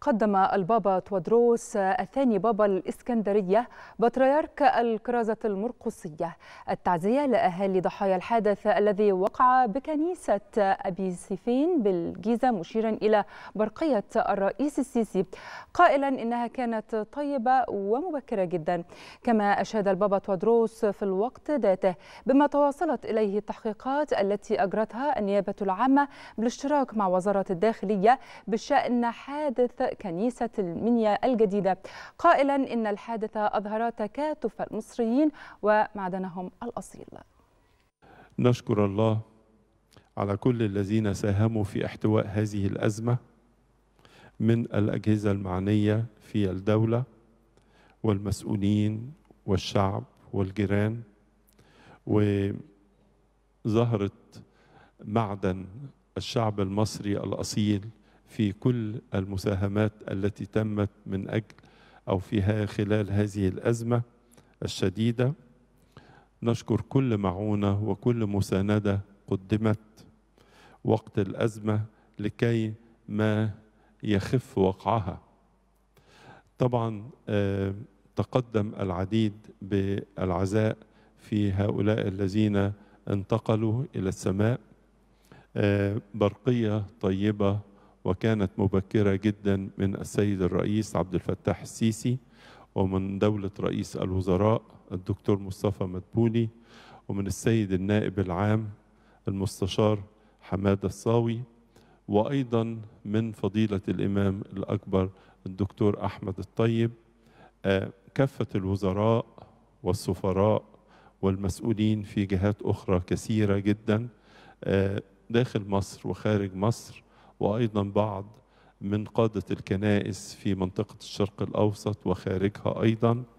قدم البابا تودروس الثاني بابا الإسكندرية بطريرك الكرازة المرقصية التعزية لأهالي ضحايا الحادث الذي وقع بكنيسة أبي سيفين بالجيزة مشيرا إلى برقية الرئيس السيسي قائلا إنها كانت طيبة ومبكرة جدا كما أشاد البابا تودروس في الوقت ذاته بما تواصلت إليه التحقيقات التي أجرتها النيابة العامة بالاشتراك مع وزارة الداخلية بشأن حادث كنيسة المنيا الجديدة قائلا إن الحادثة أظهر تكاتف المصريين ومعدنهم الأصيل نشكر الله على كل الذين ساهموا في احتواء هذه الأزمة من الأجهزة المعنية في الدولة والمسؤولين والشعب والجيران وظهرت معدن الشعب المصري الأصيل في كل المساهمات التي تمت من اجل او فيها خلال هذه الازمه الشديده نشكر كل معونه وكل مسانده قدمت وقت الازمه لكي ما يخف وقعها طبعا آه، تقدم العديد بالعزاء في هؤلاء الذين انتقلوا الى السماء آه، برقيه طيبه وكانت مبكرة جدا من السيد الرئيس عبد الفتاح السيسي ومن دولة رئيس الوزراء الدكتور مصطفى مدبولي ومن السيد النائب العام المستشار حمادة الصاوي وأيضا من فضيلة الإمام الأكبر الدكتور أحمد الطيب آه، كافة الوزراء والسفراء والمسؤولين في جهات أخرى كثيرة جدا آه، داخل مصر وخارج مصر وايضا بعض من قاده الكنائس في منطقه الشرق الاوسط وخارجها ايضا